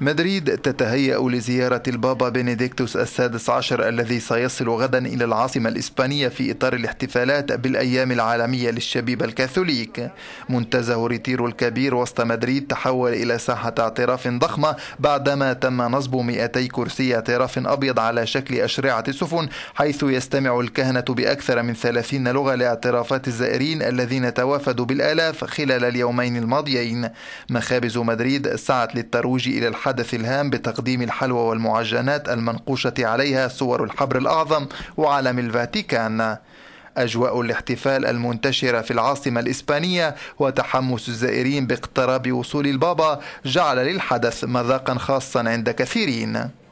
مدريد تتهيأ لزيارة البابا بنديكتوس السادس عشر الذي سيصل غدا إلى العاصمة الإسبانية في إطار الاحتفالات بالأيام العالمية للشبيب الكاثوليك منتزه ريتيرو الكبير وسط مدريد تحول إلى ساحة اعتراف ضخمة بعدما تم نصب 200 كرسي اعتراف أبيض على شكل أشرعة سفن حيث يستمع الكهنة بأكثر من 30 لغة لاعترافات الزائرين الذين توافدوا بالآلاف خلال اليومين الماضيين مخابز مدريد سعت للترويج إلى الح الحدث الهام بتقديم الحلوى والمعجنات المنقوشة عليها صور الحبر الأعظم وعلم الفاتيكان أجواء الاحتفال المنتشرة في العاصمة الإسبانية وتحمس الزائرين باقتراب وصول البابا جعل للحدث مذاقا خاصا عند كثيرين